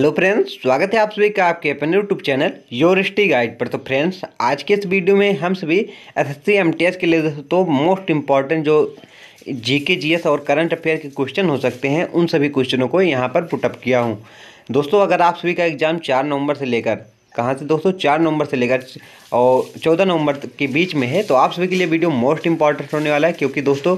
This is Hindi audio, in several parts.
हेलो फ्रेंड्स स्वागत है आप सभी का आपके अपने YouTube channel your study guide पर तो फ्रेंड्स आज के इस वीडियो में हम सभी S S C M T S के लिए तो मोस्ट इम्पॉर्टेंट जो जी के जी एस और करंट अफेयर के क्वेश्चन हो सकते हैं उन सभी क्वेश्चनों को यहाँ पर पुटअप किया हूँ दोस्तों अगर आप सभी का एग्ज़ाम चार नवंबर से लेकर कहाँ से दोस्तों चार नवंबर से लेकर और चौदह नवंबर के बीच में है तो आप सभी के लिए वीडियो मोस्ट इम्पॉर्टेंट होने वाला है क्योंकि दोस्तों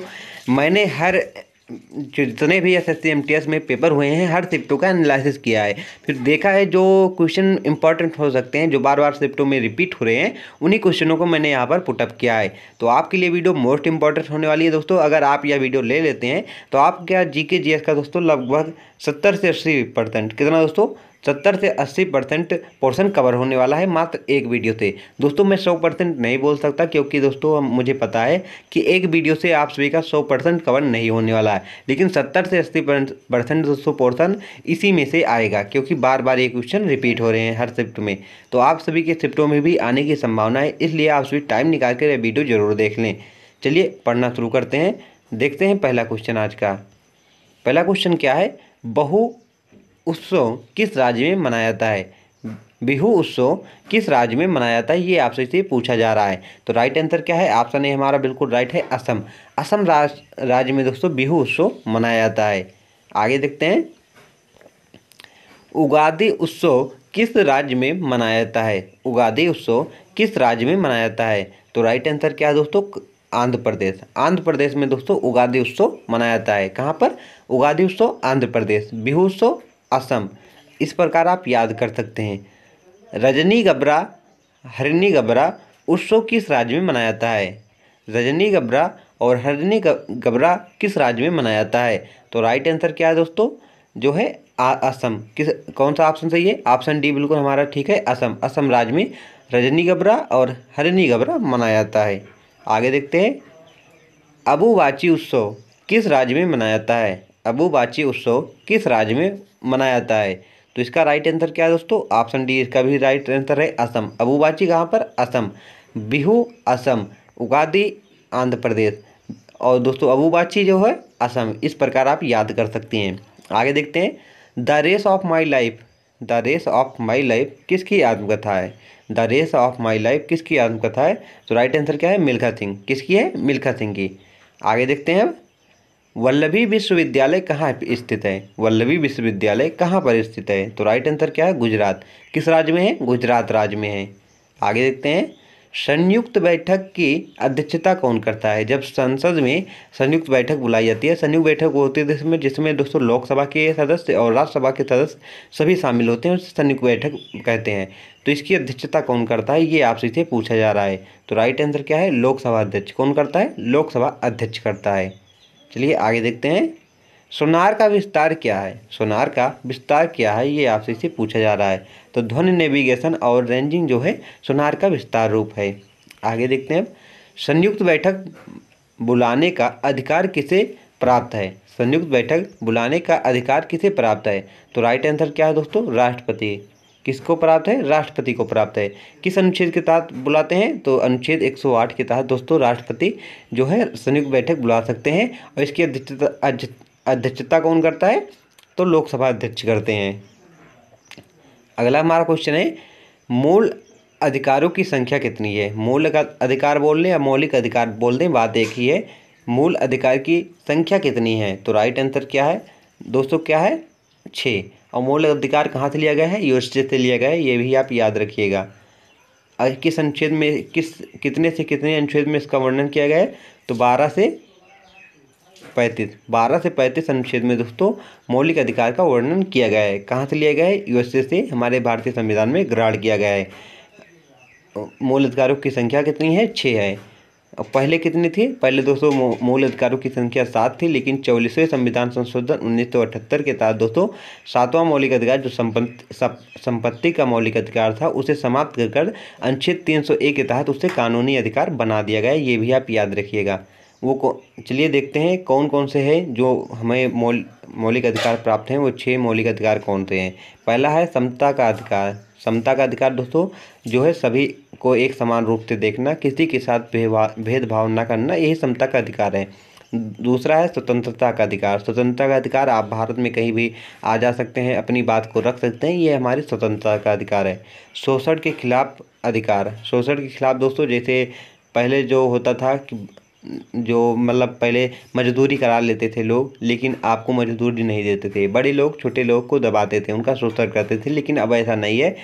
मैंने हर जितने भी एस एस सी में पेपर हुए हैं हर सिप्टों का एनालिसिस किया है फिर देखा है जो क्वेश्चन इंपॉर्टेंट हो सकते हैं जो बार बार सिप्टों में रिपीट हो रहे हैं उन्हीं क्वेश्चनों को मैंने यहाँ पर पुटअप किया है तो आपके लिए वीडियो मोस्ट इंपॉर्टेंट होने वाली है दोस्तों अगर आप यह वीडियो ले लेते हैं तो आप क्या जी के जी का दोस्तों लगभग सत्तर से अस्सी परसेंट कितना दोस्तों सत्तर से अस्सी परसेंट पोर्सन कवर होने वाला है मात्र एक वीडियो से दोस्तों मैं सौ परसेंट नहीं बोल सकता क्योंकि दोस्तों मुझे पता है कि एक वीडियो से आप सभी का सौ परसेंट कवर नहीं होने वाला है लेकिन सत्तर से अस्सी परसेंट दोस्तों पोर्सन इसी में से आएगा क्योंकि बार बार ये क्वेश्चन रिपीट हो रहे हैं हर शिफ्ट में तो आप सभी के शिफ्टों में भी आने की संभावना है इसलिए आप सभी टाइम निकाल कर वीडियो ज़रूर देख लें चलिए पढ़ना शुरू करते हैं देखते हैं पहला क्वेश्चन आज का पहला क्वेश्चन क्या है बहु उत्सव किस राज्य में मनाया जाता है बिहू उत्सव किस राज्य में मनाया जाता है ये आपसे इसे पूछा जा रहा है तो राइट आंसर क्या है ऑप्शन ए हमारा बिल्कुल राइट है असम असम राज राज्य में दोस्तों बिहू उत्सव मनाया जाता है आगे देखते हैं उगादी उत्सव किस राज्य में मनाया जाता है उगादी उत्सव किस राज्य में मनाया जाता है तो राइट आंसर क्या है दोस्तों आंध्र प्रदेश आंध्र प्रदेश में दोस्तों उगादी उत्सव मनाया जाता है कहाँ पर उगादी उत्सव आंध्र प्रदेश बिहू उत्सव असम इस प्रकार आप याद कर सकते हैं रजनी गबरा हरनी गबरा उत्सव किस राज्य में मनाया जाता है रजनी गबरा और हरनी गबरा किस राज्य में मनाया जाता है तो राइट आंसर क्या है दोस्तों जो है असम किस कौन सा ऑप्शन सही है ऑप्शन डी बिल्कुल हमारा ठीक है असम असम राज्य में रजनी गबरा और हरनी गबरा मनाया जाता है आगे देखते हैं अबूवाची उत्सव किस राज्य में मनाया जाता है अबूबाची उत्सव किस राज्य में मनाया जाता है तो इसका राइट आंसर क्या है दोस्तों ऑप्शन डी इसका भी राइट आंसर है असम अबूबाची कहाँ पर असम बिहू असम उगादी आंध्र प्रदेश और दोस्तों अबूबाची जो है असम इस प्रकार आप याद कर सकते हैं आगे देखते हैं the race of my life the race of my life किसकी आत्मकथा है the race of my life किसकी आत्मकथा है तो राइट आंसर क्या है मिल्खा सिंह किसकी है मिल्खा सिंह की आगे देखते हैं अब वल्लभी विश्वविद्यालय कहाँ स्थित है वल्लभी विश्वविद्यालय कहाँ पर स्थित है तो राइट आंसर क्या है गुजरात किस राज्य में है गुजरात राज्य में है आगे देखते हैं संयुक्त बैठक की अध्यक्षता कौन करता है जब संसद में संयुक्त बैठक बुलाई जाती है संयुक्त बैठक वो होती है जिसमें जिसमें दोस्तों लोकसभा के सदस्य और राज्यसभा के सदस्य सभी शामिल होते हैं उसे संयुक्त बैठक कहते हैं तो इसकी अध्यक्षता कौन करता है ये आपसे इसे पूछा जा रहा है तो राइट आंसर क्या है लोकसभा अध्यक्ष कौन करता है लोकसभा अध्यक्ष करता है चलिए आगे देखते हैं सोनार का विस्तार क्या है सोनार का विस्तार क्या है ये आपसे इसे पूछा जा रहा है तो ध्वनि नेविगेशन और रेंजिंग जो है सोनार का विस्तार रूप है आगे देखते हैं संयुक्त बैठक बुलाने का अधिकार किसे प्राप्त है संयुक्त बैठक बुलाने का अधिकार किसे प्राप्त है तो राइट आंसर क्या है दोस्तों राष्ट्रपति किसको प्राप्त है राष्ट्रपति को प्राप्त है किस अनुच्छेद के तहत बुलाते हैं तो अनुच्छेद 108 के तहत दोस्तों राष्ट्रपति जो है संयुक्त बैठक बुला सकते हैं और इसकी अध्यक्षता अध्यक्षता कौन करता है तो लोकसभा अध्यक्ष करते हैं अगला हमारा क्वेश्चन है मूल अधिकारों की संख्या कितनी है मूल अधिकार बोल लें या मौलिक अधिकार बोल दें बात एक ही है मूल अधिकार की संख्या कितनी है तो राइट आंसर क्या है दोस्तों क्या है छः और मूल अधिकार कहाँ से लिया गया है यूएसए से लिया गया है ये भी आप याद रखिएगा किस अनुच्छेद में किस कितने से कितने अनुच्छेद में इसका वर्णन किया गया है तो बारह से पैंतीस बारह से पैंतीस अनुच्छेद में दोस्तों मौलिक अधिकार का वर्णन किया गया है कहाँ से लिया गया है यूएसए से हमारे भारतीय संविधान में ग्रहण किया गया है मूल अधिकारों की संख्या कितनी है छः है अब पहले कितनी थी पहले दोस्तों मूल अधिकारों की संख्या सात थी लेकिन चौलीसवें संविधान संशोधन उन्नीस सौ अठहत्तर के तहत दोस्तों सातवां मौलिक अधिकार जो संपत्ति का मौलिक अधिकार था उसे समाप्त कर कर अनुच्छेद तीन सौ एक के तहत उसे कानूनी अधिकार बना दिया गया ये भी आप याद रखिएगा वो चलिए देखते हैं कौन कौन से हैं जो हमें मौल मौलिक अधिकार प्राप्त हैं वो छः मौलिक अधिकार कौन से हैं पहला है समता का अधिकार समता का अधिकार दोस्तों जो है सभी को एक समान रूप से देखना किसी के साथ भेदभाव न करना यही समता का अधिकार है दूसरा है स्वतंत्रता का अधिकार स्वतंत्रता का अधिकार आप भारत में कहीं भी आ जा सकते हैं अपनी बात को रख सकते हैं ये हमारी स्वतंत्रता का अधिकार है शोषण के खिलाफ अधिकार शोषण के खिलाफ दोस्तों जैसे पहले जो होता था कि जो मतलब पहले मज़दूरी करा लेते थे लोग लेकिन आपको मज़दूरी नहीं देते थे बड़े लोग छोटे लोग को दबाते थे उनका शोषण करते थे लेकिन अब ऐसा नहीं है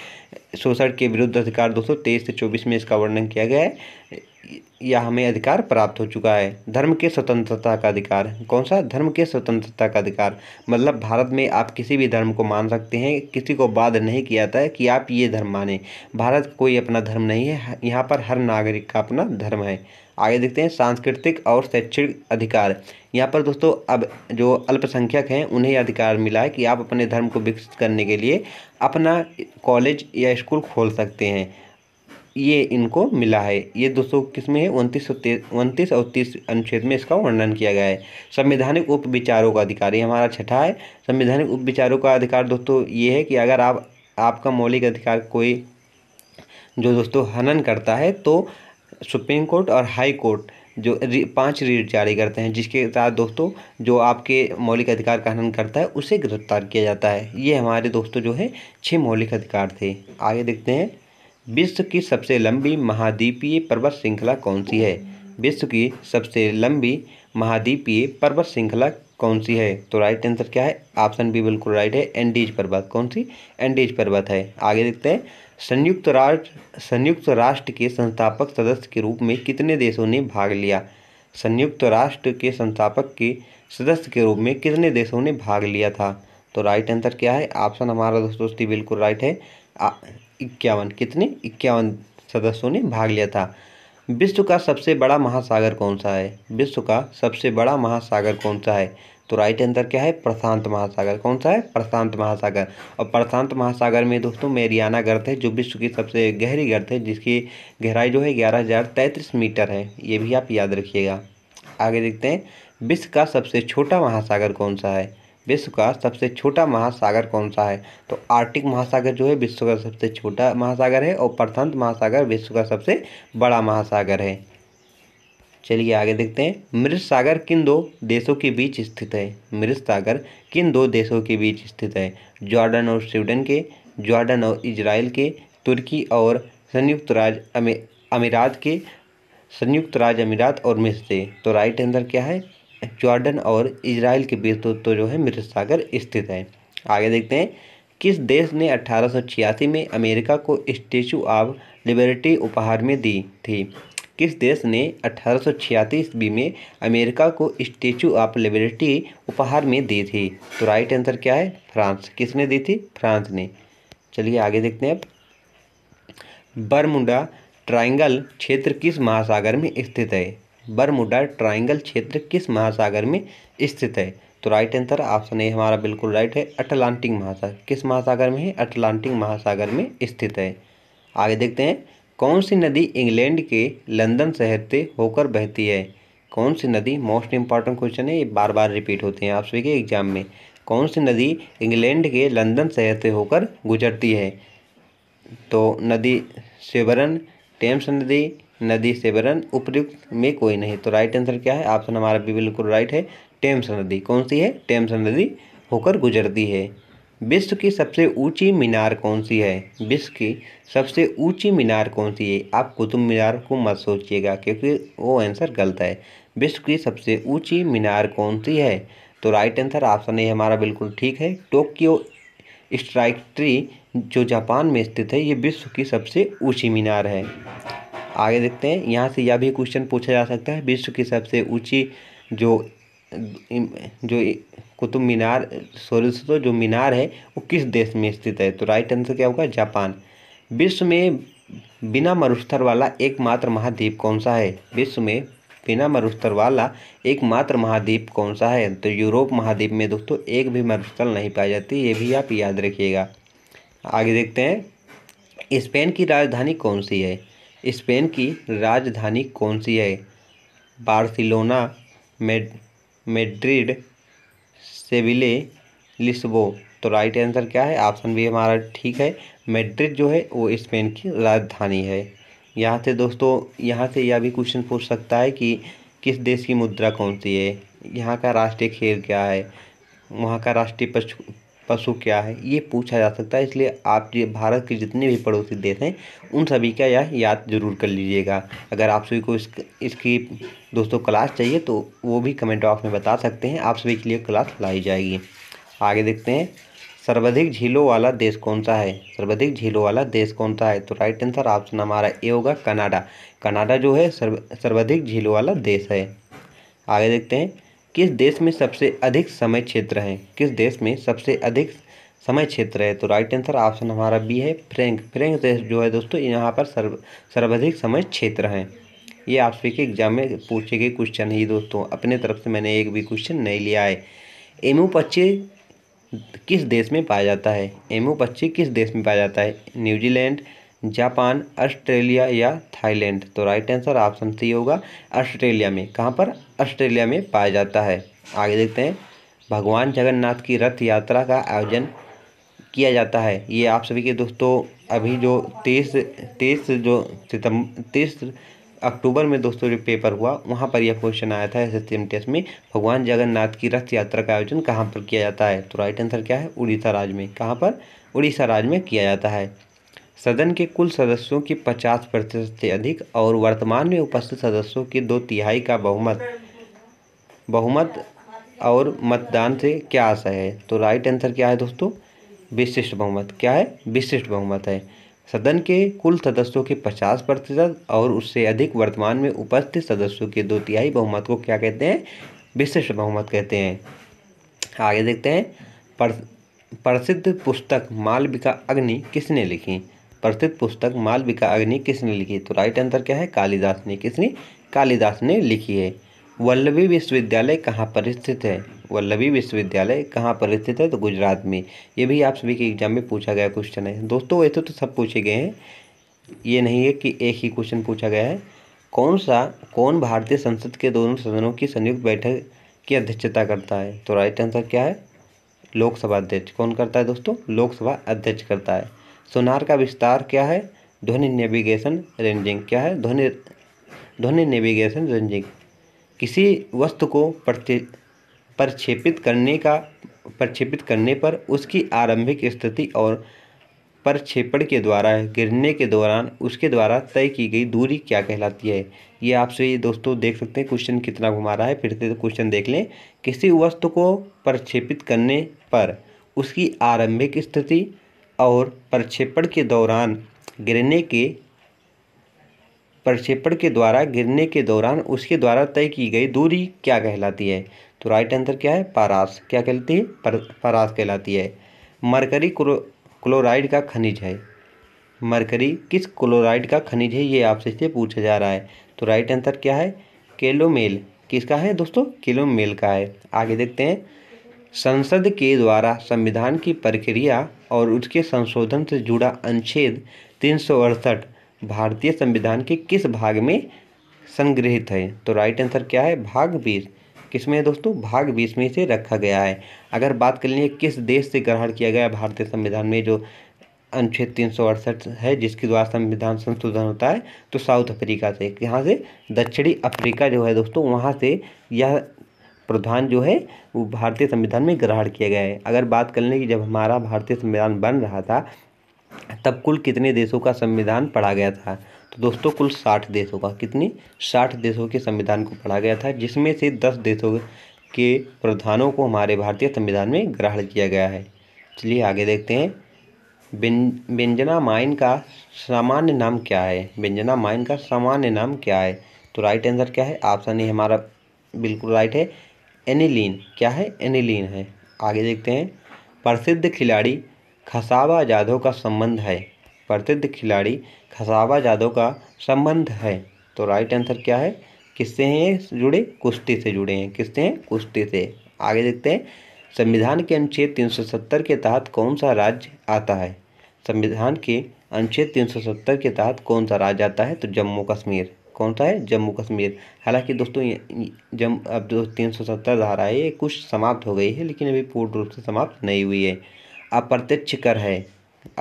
शोषण के विरुद्ध अधिकार दो सौ तेईस से चौबीस में इसका वर्णन किया गया है यह हमें अधिकार प्राप्त हो चुका है धर्म के स्वतंत्रता का अधिकार कौन सा धर्म के स्वतंत्रता का अधिकार मतलब भारत में आप किसी भी धर्म को मान सकते हैं किसी को बाध नहीं किया जाता है कि आप ये धर्म माने भारत कोई अपना धर्म नहीं है यहाँ पर हर नागरिक का अपना धर्म है आगे देखते हैं सांस्कृतिक और शैक्षिक अधिकार यहाँ पर दोस्तों अब जो अल्पसंख्यक हैं उन्हें अधिकार मिला है कि आप अपने धर्म को विकसित करने के लिए अपना कॉलेज या स्कूल खोल सकते हैं ये इनको मिला है ये दोस्तों किस में है उनतीस सौ उनतीस और तीस अनुच्छेद में इसका वर्णन किया गया है संवैधानिक उप विचारों का अधिकार ये हमारा छठा है संवैधानिक उप विचारों का अधिकार दोस्तों ये है कि अगर आप आपका मौलिक अधिकार कोई जो दोस्तों हनन करता है तो सुप्रीम कोर्ट और हाई कोर्ट जो पांच रीट जारी करते हैं जिसके तहत दोस्तों जो आपके मौलिक अधिकार का हनन करता है उसे गिरफ्तार किया जाता है ये हमारे दोस्तों जो है छः मौलिक अधिकार थे आगे देखते हैं विश्व की सबसे लंबी महाद्वीपीय पर्वत श्रृंखला कौन सी है विश्व की सबसे लंबी महाद्वीपीय पर्वत श्रृंखला कौन सी है तो राइट आंसर क्या है ऑप्शन बी बिल्कुल राइट है एंडीज पर्वत कौन सी एंडीज पर्वत है आगे देखते हैं संयुक्त राष्ट्र संयुक्त राष्ट्र के संस्थापक सदस्य के रूप में कितने देशों ने भाग लिया संयुक्त राष्ट्र के संस्थापक के सदस्य के रूप में कितने देशों ने भाग लिया था तो राइट आंसर क्या है ऑप्शन हमारा दोस्तों बिल्कुल राइट है इक्यावन कितने इक्यावन सदस्यों ने भाग लिया था विश्व का सबसे बड़ा महासागर कौन सा है विश्व का सबसे बड़ा महासागर कौन सा है तो राइट आंसर क्या है प्रशांत महासागर कौन सा है प्रशांत महासागर और प्रशांत महासागर में दोस्तों मेरियाना गर्त है जो विश्व की सबसे गहरी गर्त है जिसकी गहराई जो है ग्यारह हज़ार तैंतीस मीटर है ये भी आप याद रखिएगा आगे देखते हैं विश्व का सबसे छोटा महासागर कौन सा है विश्व का सबसे छोटा महासागर कौन सा है तो आर्टिक महासागर जो है विश्व का सबसे छोटा महासागर है और प्रशांत महासागर विश्व का सबसे बड़ा महासागर है चलिए आगे देखते हैं मृत सागर किन दो देशों के बीच स्थित है मृत सागर किन दो देशों के बीच स्थित है जॉर्डन और स्वीडन के जॉर्डन और इजराइल के तुर्की और संयुक्त राज्य अमीरात के संयुक्त राज्य अमीरात और मिस से तो राइट आंसर क्या है जॉर्डन और इजराइल के बीच तो, तो जो है मृत सागर स्थित है आगे देखते हैं किस देश ने 1886 में अमेरिका को स्टेचू ऑफ लिबर्टी उपहार में दी थी किस देश ने अठारह ईस्वी में अमेरिका को स्टेचू ऑफ लिबर्टी उपहार में दी थी तो राइट आंसर क्या है फ्रांस किसने दी थी फ्रांस ने चलिए आगे देखते हैं अब बरमुंडा ट्राइंगल क्षेत्र किस महासागर में स्थित है बरमुडा ट्राइंगल क्षेत्र किस महासागर में स्थित है तो राइट आंसर ऑप्शन ए हमारा बिल्कुल राइट है अटलांटिक महासागर किस महासागर में है अटलांटिक महासागर में स्थित है आगे देखते हैं कौन सी नदी इंग्लैंड के लंदन शहर से होकर बहती है कौन सी नदी मोस्ट इंपॉर्टेंट क्वेश्चन है ये बार बार रिपीट होते हैं आप सभी के एग्जाम में कौन सी नदी इंग्लैंड के लंदन शहर से होकर गुजरती है तो नदी सेवरन टेम्स नदी नदी सेवरन उपयुक्त में कोई नहीं तो राइट आंसर क्या है ऑप्शन हमारा भी बिल्कुल राइट है टेम्स नदी कौन सी है टेम्स नदी होकर गुजरती है विश्व की सबसे ऊंची मीनार कौन सी है विश्व की सबसे ऊंची मीनार कौन सी है आप कुतुब मीनार को मत सोचिएगा क्योंकि वो आंसर गलत है विश्व की सबसे ऊंची मीनार कौन सी है तो राइट आंसर आपसा नहीं हमारा बिल्कुल ठीक है टोक्यो स्ट्राइक ट्री जो जापान में स्थित है ये विश्व की सबसे ऊँची मीनार है आगे देखते हैं यहाँ से यह भी क्वेश्चन पूछा जा सकता है विश्व की सबसे ऊँची जो जो कुतुब मीनार सॉरी दोस्तों जो मीनार है वो किस देश में स्थित है तो राइट आंसर क्या होगा जापान विश्व में बिना मरुस्थर वाला एकमात्र महाद्वीप कौन सा है विश्व में बिना मरुस्थल वाला एकमात्र महाद्वीप कौन सा है तो यूरोप महाद्वीप में दोस्तों एक भी मरुस्थल नहीं पाई जाती ये भी आप याद रखिएगा आगे देखते हैं स्पेन की राजधानी कौन सी है स्पेन की राजधानी कौन सी है बार्सिलोना मेड मेड्रिड सेविले लिस्बो तो राइट आंसर क्या है ऑप्शन भी हमारा ठीक है मेड्रिड जो है वो स्पेन की राजधानी है यहाँ से दोस्तों यहाँ से यह भी क्वेश्चन पूछ सकता है कि किस देश की मुद्रा कौन सी है यहाँ का राष्ट्रीय खेल क्या है वहाँ का राष्ट्रीय पशु पशु क्या है ये पूछा जा सकता है इसलिए आप ये भारत के जितने भी पड़ोसी देश हैं उन सभी का यह याद जरूर कर लीजिएगा अगर आप सभी को इस इसकी दोस्तों क्लास चाहिए तो वो भी कमेंट बॉक्स में बता सकते हैं आप सभी के लिए क्लास लाई जाएगी आगे देखते हैं सर्वाधिक झीलों वाला देश कौन सा है सर्वाधिक झीलों वाला देश कौन सा है तो राइट आंसर ऑप्शन हमारा ए होगा कनाडा कनाडा जो है सर्व सर्वाधिक झीलों वाला देश है आगे देखते हैं किस देश में सबसे अधिक समय क्षेत्र है किस देश में सबसे अधिक समय क्षेत्र है तो राइट आंसर ऑप्शन हमारा बी है फ्रेंक फ्रेंक देश जो है दोस्तों यहाँ पर सर्व सर्वाधिक समय क्षेत्र हैं ये आपसे के एग्जाम में पूछे गए क्वेश्चन ही दोस्तों अपने तरफ से मैंने एक भी क्वेश्चन नहीं लिया है एमओ पक्षी किस देश में पाया जाता है एमओ पक्षी किस देश में पाया जाता है न्यूजीलैंड जापान ऑस्ट्रेलिया या थाईलैंड तो राइट आंसर ऑप्शन सी होगा ऑस्ट्रेलिया में कहाँ पर ऑस्ट्रेलिया में पाया जाता है आगे देखते हैं भगवान जगन्नाथ की रथ यात्रा का आयोजन किया जाता है ये आप सभी के दोस्तों अभी जो तेईस तेईस जो सितम्बर तेईस अक्टूबर में दोस्तों जो पेपर हुआ वहाँ पर यह क्वेश्चन आया था एस एस टेस्ट में भगवान जगन्नाथ की रथ यात्रा का आयोजन कहाँ पर किया जाता है तो राइट आंसर क्या है उड़ीसा राज्य में कहाँ पर उड़ीसा राज्य में किया जाता है सदन के कुल सदस्यों की पचास प्रतिशत से अधिक और वर्तमान में उपस्थित सदस्यों की दो तिहाई का बहुमत बहुमत और मतदान से क्या आशा है तो राइट आंसर क्या है दोस्तों विशिष्ट बहुमत क्या है विशिष्ट बहुमत है सदन के कुल सदस्यों के पचास प्रतिशत और उससे अधिक वर्तमान में उपस्थित सदस्यों के दो तिहाई बहुमत को क्या कहते हैं विशिष्ट बहुमत कहते हैं आगे देखते हैं प्रसिद्ध पुस्तक मालविका अग्नि किसने लिखी प्रसिद्ध पुस्तक मालविका अग्नि किसने लिखी है तो राइट आंसर क्या है कालिदास ने किसने कालिदास ने लिखी है वल्लभी विश्वविद्यालय कहाँ पर स्थित है वल्लभी विश्वविद्यालय कहाँ पर स्थित है तो गुजरात में ये भी आप सभी के एग्जाम में पूछा गया क्वेश्चन है दोस्तों वैसे तो सब पूछे गए हैं ये नहीं है कि एक ही क्वेश्चन पूछा गया है कौन सा कौन भारतीय संसद के दोनों सदनों की संयुक्त बैठक की अध्यक्षता करता है तो राइट आंसर क्या है लोकसभा अध्यक्ष कौन करता है दोस्तों लोकसभा अध्यक्ष करता है सोनार का विस्तार क्या है ध्वनि नेविगेशन रेंजिंग क्या है ध्वनि ध्वनि नेविगेशन रेंजिंग किसी वस्तु को प्रक्षेपित करने का प्रक्षेपित करने पर उसकी आरंभिक स्थिति और प्रक्षेपण के द्वारा गिरने के दौरान उसके द्वारा तय की गई दूरी क्या कहलाती है ये आपसे ये दोस्तों देख सकते हैं क्वेश्चन कितना घुमा रहा है फिर से क्वेश्चन देख लें किसी वस्तु को प्रक्षेपित करने पर उसकी आरंभिक स्थिति और प्रक्षेपण के दौरान गिरने के प्रक्षेपण के द्वारा गिरने के दौरान उसके द्वारा तय की गई दूरी क्या कहलाती है तो राइट आंसर क्या है पारास क्या कहलाती है पारास कहलाती है मरकरी क्लोराइड का खनिज है मरकरी किस क्लोराइड का खनिज है ये आपसे इसलिए पूछा जा रहा है तो राइट आंसर क्या है केलोमेल किसका है दोस्तों केलोमेल का है आगे देखते हैं संसद के द्वारा संविधान की प्रक्रिया और उसके संशोधन से जुड़ा अनुच्छेद तीन भारतीय संविधान के किस भाग में संग्रहित है तो राइट आंसर क्या है भाग बीस किस में दोस्तों भाग बीस में से रखा गया है अगर बात कर लीजिए किस देश से ग्रहण किया गया भारतीय संविधान में जो अनुच्छेद तीन सौ अड़सठ है जिसके द्वारा संविधान संशोधन होता है तो साउथ अफ्रीका से यहाँ से दक्षिणी अफ्रीका जो है दोस्तों वहाँ से यह प्रावधान जो है वो भारतीय संविधान में ग्रहण किया गया है अगर बात कर लें कि जब हमारा भारतीय संविधान बन रहा था तब कुल कितने देशों का संविधान पढ़ा गया था तो दोस्तों कुल साठ देशों का कितनी साठ देशों के संविधान को पढ़ा गया था जिसमें से दस देशों के प्रावधानों को हमारे भारतीय संविधान में ग्रहण किया गया है चलिए आगे देखते हैं व्यंजना माइन का सामान्य नाम क्या है व्यंजना माइन का सामान्य नाम क्या है तो राइट आंसर क्या है ऑप्शन ए हमारा बिल्कुल राइट है एनिलीन क्या है एनिलीन है आगे देखते हैं प्रसिद्ध खिलाड़ी खसाबा जाधव का संबंध है प्रसिद्ध खिलाड़ी खसाबा जाधव का संबंध है तो राइट आंसर क्या है किससे हैं जुड़े कुश्ती से जुड़े हैं किससे हैं कुश्ती से आगे देखते हैं संविधान के अनुच्छेद 370 के तहत कौन सा राज्य आता है संविधान के अनुच्छेद 370 के तहत कौन सा राज्य आता है तो जम्मू कश्मीर कौन सा है जम्मू कश्मीर हालांकि दोस्तों जम अब जो तीन सौ सत्तर धारा है ये कुछ समाप्त हो गई है लेकिन अभी पूर्ण रूप से समाप्त नहीं हुई है अप्रत्यक्ष कर है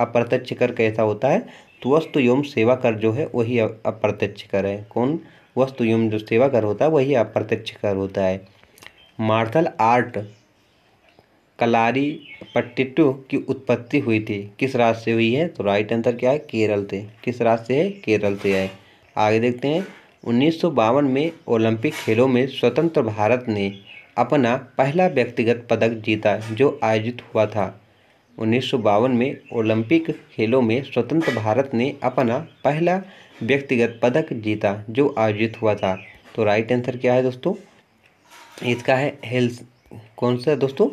अप्रत्यक्ष कर कैसा होता है तो वस्तु एवं सेवा कर जो है वही अप्रत्यक्ष कर है कौन वस्तु एवं जो सेवा कर होता है वही अप्रत्यक्ष कर होता है मार्शल आर्ट कलारी पट्टिटू की उत्पत्ति हुई थी किस राज्य से हुई है तो राइट आंसर क्या है केरल से किस राज्य से है केरल से है आगे देखते हैं उन्नीस में ओलंपिक खेलों में स्वतंत्र भारत ने अपना पहला व्यक्तिगत पदक जीता जो आयोजित हुआ था उन्नीस में ओलंपिक खेलों में स्वतंत्र भारत ने अपना पहला व्यक्तिगत पदक जीता जो आयोजित हुआ था तो राइट आंसर क्या है दोस्तों इसका है हेल्स कौन सा दोस्तों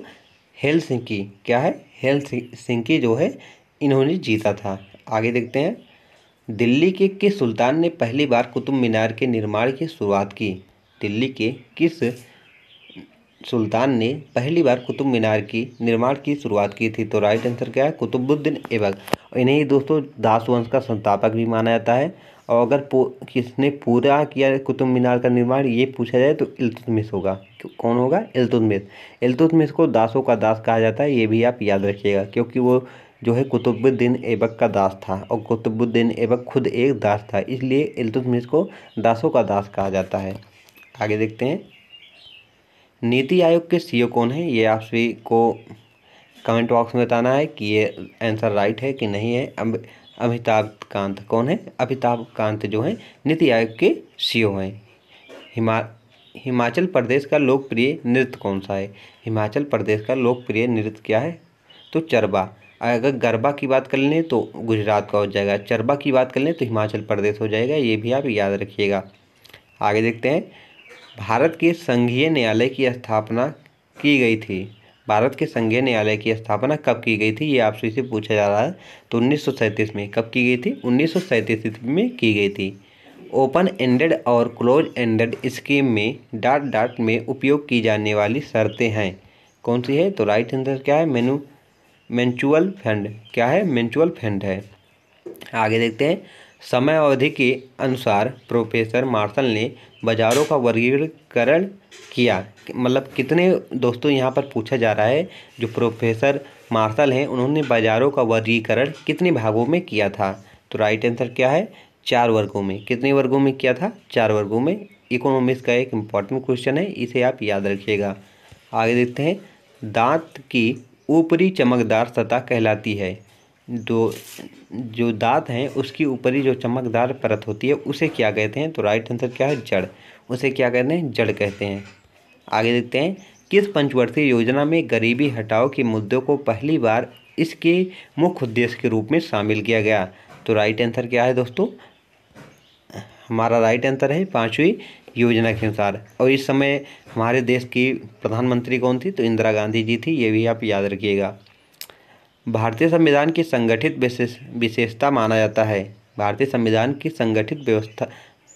हेल सिंकी क्या है हेल सिंकी जो है इन्होंने जीता था आगे देखते हैं दिल्ली के किस सुल्तान ने पहली बार कुतुब मीनार के निर्माण की शुरुआत की दिल्ली के किस सुल्तान ने पहली बार कुतुब मीनार की निर्माण की शुरुआत की थी तो राइट आंसर क्या है कुतुबुद्दीन ऐबक इन्हें दोस्तों दास वंश का संस्थापक भी माना जाता है और अगर किसने पूरा किया कुतुब मीनार का निर्माण ये पूछा जाए तो इल्तुतमिश होगा कौन होगा इल्तुतमिश इल्तुतमिश को दासों का दास कहा जाता है ये भी आप याद रखिएगा क्योंकि वो जो है कुतुबुद्दीन ऐबक का दास था और कुतुबुद्दीन ऐबक खुद एक दास था इसलिए इल्तुतमिश को दासों का दास कहा जाता है आगे देखते हैं नीति आयोग के सीईओ कौन है ये आप सभी को कमेंट बॉक्स में बताना है कि ये आंसर राइट है कि नहीं है अब अमिताभ कांत कौन है अमिताभ कांत जो है नीति आयोग के ओ हैं हिमा हिमाचल प्रदेश का लोकप्रिय नृत्य कौन सा है हिमाचल प्रदेश का लोकप्रिय नृत्य क्या है तो चरबा अगर गरबा की बात कर लें तो गुजरात का हो जाएगा चरबा की बात कर लें तो हिमाचल प्रदेश हो जाएगा ये भी आप याद रखिएगा आगे देखते हैं भारत के संघीय न्यायालय की स्थापना की गई थी भारत के संघीय न्यायालय की स्थापना कब की गई थी ये आपसे इसे पूछा जा रहा है तो उन्नीस में कब की गई थी उन्नीस ईस्वी में की गई थी ओपन एंडेड और क्लोज एंडेड स्कीम में डाट डाट में उपयोग की जाने वाली शर्तें हैं कौन सी है तो राइट आंसर क्या है मेनू म्यूचुअल फंड क्या है म्यूचुअल फंड है आगे देखते हैं समय अवधि के अनुसार प्रोफेसर मार्शल ने बाजारों का वर्गीकरण किया मतलब कितने दोस्तों यहाँ पर पूछा जा रहा है जो प्रोफेसर मार्शल हैं उन्होंने बाजारों का वर्गीकरण कितने भागों में किया था तो राइट आंसर क्या है चार वर्गों में कितने वर्गों में किया था चार वर्गों में इकोनॉमिक्स का एक इम्पॉर्टेंट क्वेश्चन है इसे आप याद रखिएगा आगे देखते हैं दांत की ऊपरी चमकदार सतह कहलाती है दो जो दांत हैं उसकी ऊपरी जो चमकदार परत होती है उसे क्या कहते हैं तो राइट आंसर क्या है जड़ उसे क्या कहते हैं जड़ कहते हैं आगे देखते हैं किस पंचवर्षीय योजना में गरीबी हटाओ के मुद्दों को पहली बार इसके मुख्य उद्देश्य के रूप में शामिल किया गया तो राइट आंसर क्या है दोस्तों हमारा राइट आंसर है पाँचवीं योजना के अनुसार और इस समय हमारे देश की प्रधानमंत्री कौन थी तो इंदिरा गांधी जी थी ये भी आप याद रखिएगा भारतीय संविधान की संगठित विशेषता माना जाता है भारतीय संविधान की संगठित व्यवस्था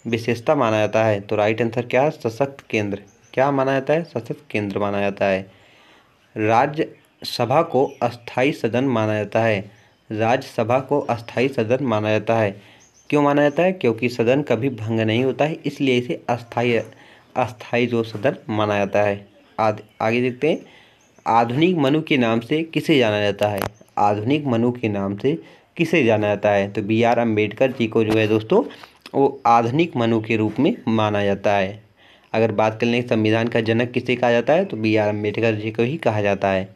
विशेषता माना जाता है तो राइट आंसर क्या है सशक्त केंद्र क्या माना जाता है सशक्त केंद्र माना जाता है राज्यसभा को अस्थाई सदन माना जाता है राज्यसभा को अस्थाई सदन माना जाता है क्यों माना जाता है क्योंकि सदन कभी भंग नहीं होता है इसलिए इसे अस्थाई अस्थाई जो सदन माना जाता है आद, आगे देखते हैं आधुनिक मनु के नाम से किसे जाना जाता है आधुनिक मनु के नाम से किसे जाना जाता है तो बी आर अम्बेडकर जी को जो है दोस्तों वो आधुनिक मनु के रूप में माना जाता है अगर बात कर लें संविधान का जनक किसे कहा जाता है तो बी आर अम्बेडकर जी को ही कहा जाता है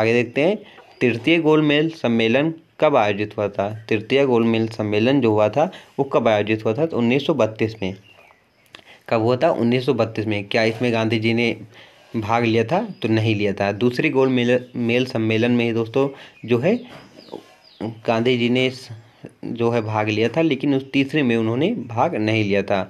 आगे देखते हैं तृतीय गोलमेल सम्मेलन कब आयोजित हुआ था तृतीय गोलमेल मेल सम्मेलन जो हुआ था वो कब आयोजित हुआ था तो उन्नीस में कब हुआ था उन्नीस में क्या इसमें गांधी जी ने भाग लिया था तो नहीं लिया था दूसरी गोल मेल मेल सम्मेलन में दोस्तों जो है गांधी जी ने जो है भाग लिया था लेकिन उस तीसरे में उन्होंने भाग नहीं लिया था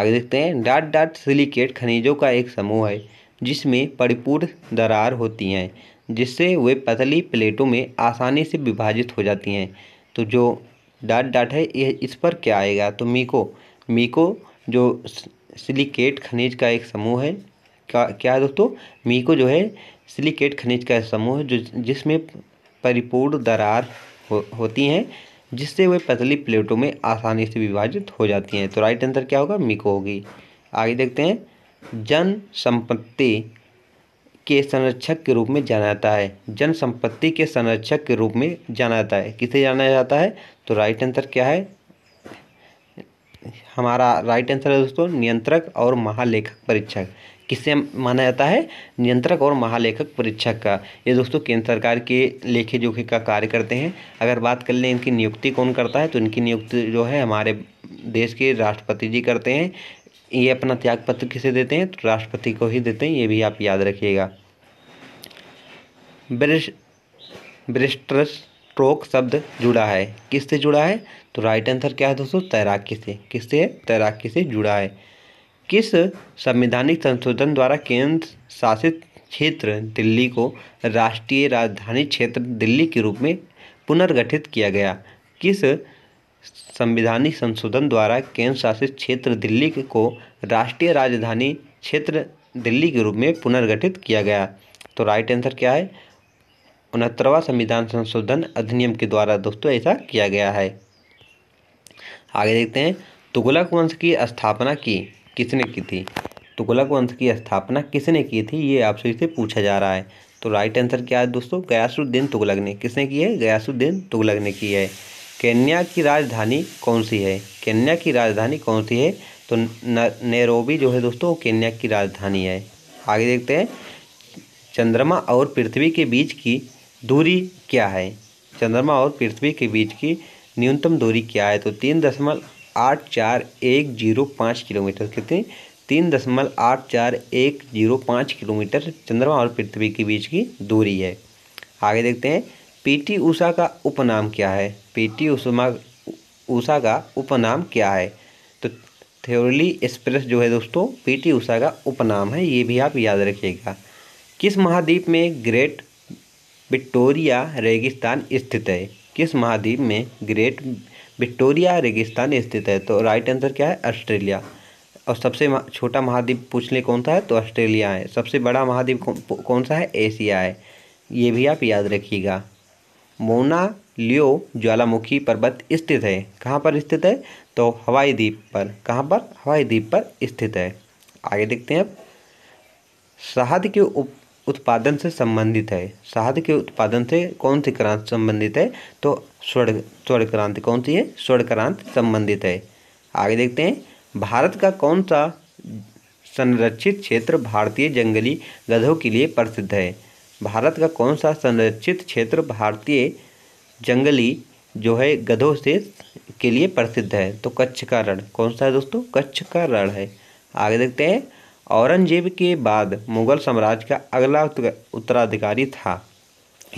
आगे देखते हैं डाट डाट सिलिकेट खनिजों का एक समूह है जिसमें परिपूर्ण दरार होती हैं जिससे वे पतली प्लेटों में आसानी से विभाजित हो जाती हैं तो जो डाट डाट है यह इस पर क्या आएगा तो मीको मीको जो सिलिकेट खनिज का एक समूह है क्या क्या है दोस्तों मीको जो है सिलिकेट खनिज का समूह है जो जिसमें परिपूर्ण दरार हो, होती हैं जिससे वे पतली प्लेटों में आसानी से विभाजित हो जाती हैं तो राइट आंसर क्या होगा मीको होगी आगे देखते हैं जन संपत्ति के संरक्षक के रूप में जाना जाता है जन संपत्ति के संरक्षक के रूप में जाना जाता है किसे जाना जाता है तो राइट आंसर क्या है हमारा राइट आंसर है दोस्तों नियंत्रक और महालेखक परीक्षक किससे माना जाता है नियंत्रक और महालेखक परीक्षक का ये दोस्तों केंद्र सरकार के लेखे जोखे का कार्य करते हैं अगर बात कर लें इनकी नियुक्ति कौन करता है तो इनकी नियुक्ति जो है हमारे देश के राष्ट्रपति जी करते हैं ये अपना त्याग पत्र किसे देते हैं तो राष्ट्रपति को ही देते हैं ये भी आप याद रखिएगा ब्रिस्टर स्ट्रोक शब्द जुड़ा है किससे जुड़ा है तो राइट आंसर क्या है दोस्तों तैराकी से किससे तैराकी से जुड़ा है किस संवैधानिक संशोधन द्वारा केंद्र शासित क्षेत्र दिल्ली को राष्ट्रीय राजधानी क्षेत्र दिल्ली के रूप में पुनर्गठित किया गया किस संविधानिक संशोधन द्वारा केंद्र शासित क्षेत्र दिल्ली को राष्ट्रीय राजधानी क्षेत्र दिल्ली के रूप में पुनर्गठित किया गया तो राइट आंसर क्या है उनहत्तरवा संविधान संशोधन अधिनियम के द्वारा दोस्तों ऐसा किया गया है आगे देखते हैं तुगलक वंश की स्थापना की किसने की थी तुगलक वंश की स्थापना किसने की थी ये आपसे इसे पूछा जा रहा है तो राइट आंसर क्या है दोस्तों गयासुद्दीन तुगलक ने किसने की है गयासुद्दीन तुगलक ने की है केन्या की राजधानी कौन सी है केन्या की राजधानी कौन सी है तो नेरोबी जो है दोस्तों केन्या की राजधानी है आगे देखते हैं चंद्रमा और पृथ्वी के बीच की दूरी क्या है चंद्रमा और पृथ्वी के बीच की न्यूनतम दूरी क्या है तो तीन दशमलव आठ चार एक जीरो पाँच किलोमीटर कितनी तीन दशमलव आठ चार एक जीरो पाँच किलोमीटर चंद्रमा और पृथ्वी के बीच की दूरी है आगे देखते हैं पीटी ऊषा का उपनाम क्या है पीटी उषमा ऊषा का उपनाम क्या है तो थ्योरली एक्सप्रेस जो है दोस्तों पीटी ऊषा का उपनाम है ये भी आप याद रखिएगा किस महाद्वीप में ग्रेट विक्टोरिया रेगिस्तान स्थित है किस महाद्वीप में ग्रेट विक्टोरिया रेगिस्तान स्थित है तो राइट आंसर क्या है ऑस्ट्रेलिया और सबसे छोटा महाद्वीप पूछ लें कौन सा है तो ऑस्ट्रेलिया है सबसे बड़ा महाद्वीप कौन सा है एशिया है ये भी आप याद रखिएगा मोना लियो ज्वालामुखी पर्वत स्थित है कहाँ पर स्थित है तो हवाई द्वीप पर कहाँ पर हवाई द्वीप पर स्थित है आगे देखते हैं अब शहद के उप उत्पादन से संबंधित है शहद के उत्पादन से कौन सी क्रांति संबंधित है तो स्वर्ण स्वर्ण क्रांति कौन सी है स्वर्ण क्रांति संबंधित है आगे देखते हैं भारत का कौन सा संरक्षित क्षेत्र भारतीय जंगली गधों के लिए प्रसिद्ध है भारत का कौन सा संरक्षित क्षेत्र भारतीय जंगली जो है गधों से के लिए प्रसिद्ध है तो कच्छ का रण कौन सा है दोस्तों कच्छ का रण है आगे देखते हैं औरंगजेब के बाद मुगल साम्राज्य का अगला उत्तराधिकारी था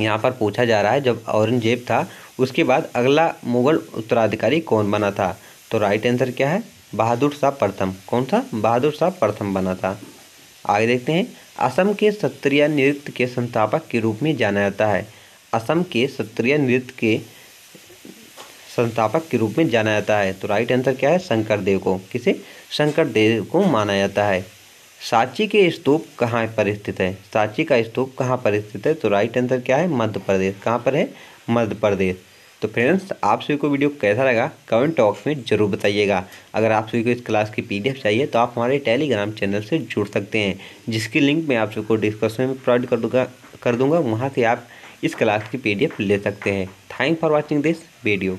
यहाँ पर पूछा जा रहा है जब औरंगजेब था उसके बाद अगला मुगल उत्तराधिकारी कौन बना था तो राइट आंसर क्या है बहादुर शाह प्रथम कौन सा बहादुर शाह प्रथम बना था आगे देखते हैं असम के सत्रिय नृत्य के संस्थापक के रूप में जाना जाता है असम के सत्रिय नृत्य के संस्थापक के रूप में जाना जाता है तो राइट आंसर क्या है शंकर देव को किसे शंकर देव को माना जाता है सांची के स्तूप कहाँ पर स्थित है सांची का स्तूप कहाँ पर स्थित है तो राइट आंसर क्या है मध्य प्रदेश कहाँ पर है मध्य प्रदेश तो फ्रेंड्स आप सभी को वीडियो कैसा लगा कमेंट बॉक्स में ज़रूर बताइएगा अगर आप सभी को इस क्लास की पीडीएफ चाहिए तो आप हमारे टेलीग्राम चैनल से जुड़ सकते हैं जिसकी लिंक मैं आप सभी को डिस्क्रिप्शन में प्रोवाइड कर दूँगा कर दूँगा वहाँ से आप इस क्लास की पीडीएफ ले सकते हैं thank for watching this video